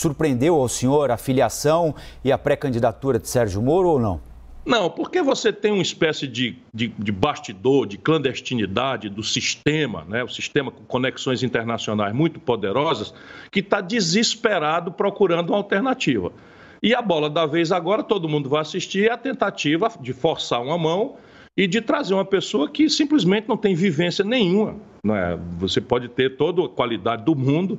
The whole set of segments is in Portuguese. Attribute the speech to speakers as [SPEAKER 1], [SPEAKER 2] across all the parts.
[SPEAKER 1] Surpreendeu ao senhor a filiação e a pré-candidatura de Sérgio Moro ou não? Não, porque você tem uma espécie de, de, de, bastidor, de clandestinidade do sistema, né? o sistema com conexões internacionais muito poderosas, que está desesperado procurando uma alternativa. E a bola da vez agora, todo mundo vai assistir, é a tentativa de forçar uma mão e de trazer uma pessoa que simplesmente não tem vivência nenhuma né? Você pode ter toda a qualidade do mundo,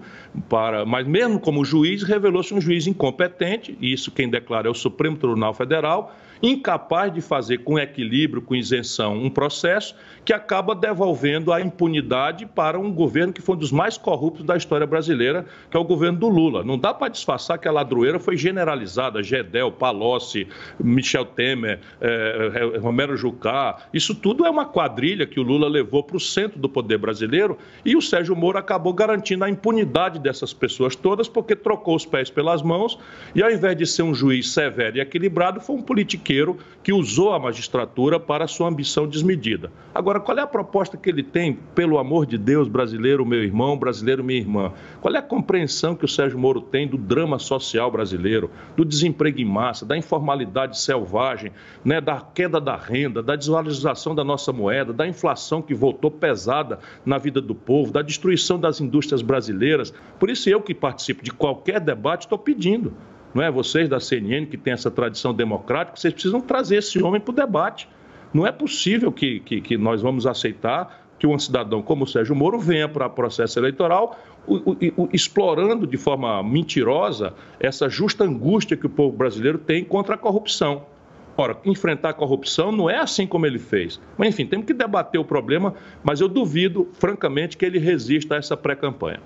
[SPEAKER 1] para, mas mesmo como juiz, revelou-se um juiz incompetente, e isso quem declara é o Supremo Tribunal Federal, incapaz de fazer com equilíbrio, com isenção, um processo que acaba devolvendo a impunidade para um governo que foi um dos mais corruptos da história brasileira, que é o governo do Lula. Não dá para disfarçar que a ladroeira foi generalizada, Gedel, Palocci, Michel Temer, eh, eh Romero Jucá, isso tudo é uma quadrilha que o Lula levou para o centro do poder brasileiro brasileiro, e o Sérgio Moro acabou garantindo a impunidade dessas pessoas todas, porque trocou os pés pelas mãos, e ao invés de ser um juiz severo e equilibrado, foi um politiqueiro que usou a magistratura para sua ambição desmedida. Agora, qual é a proposta que ele tem, pelo amor de Deus, brasileiro meu irmão, brasileiro minha irmã? Qual é a compreensão que o Sérgio Moro tem do drama social brasileiro, do desemprego em massa, da informalidade selvagem, né, da queda da renda, da desvalorização da nossa moeda, da inflação que voltou pesada na vida do povo, da destruição das indústrias brasileiras. Por isso, eu que participo de qualquer debate, estou pedindo. Não é vocês da CNN que tem essa tradição democrática, vocês precisam trazer esse homem para o debate. Não é possível que, que, que nós vamos aceitar que um cidadão como o Sérgio Moro venha para o processo eleitoral o, o, o, explorando de forma mentirosa essa justa angústia que o povo brasileiro tem contra a corrupção. Ora, enfrentar a corrupção não é assim como ele fez. Mas, enfim, temos que debater o problema, mas eu duvido, francamente, que ele resista a essa pré-campanha.